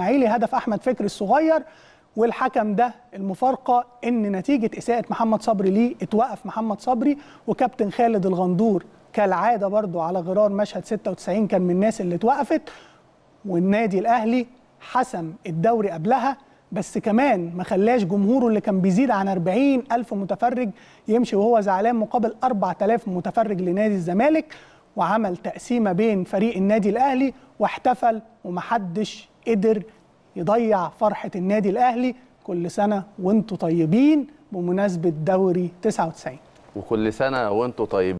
الاسماعيلي هدف احمد فكري الصغير والحكم ده المفارقه ان نتيجه اساءه محمد صبري ليه اتوقف محمد صبري وكابتن خالد الغندور كالعاده برضو على غرار مشهد 96 كان من الناس اللي اتوقفت والنادي الاهلي حسم الدوري قبلها بس كمان ما خلاش جمهوره اللي كان بيزيد عن 40 ألف متفرج يمشي وهو زعلان مقابل 4000 متفرج لنادي الزمالك وعمل تقسيمه بين فريق النادي الاهلي واحتفل ومحدش قدر يضيع فرحه النادي الاهلي كل سنه وانتم طيبين بمناسبه دوري 99 وكل سنه وانتم طيبين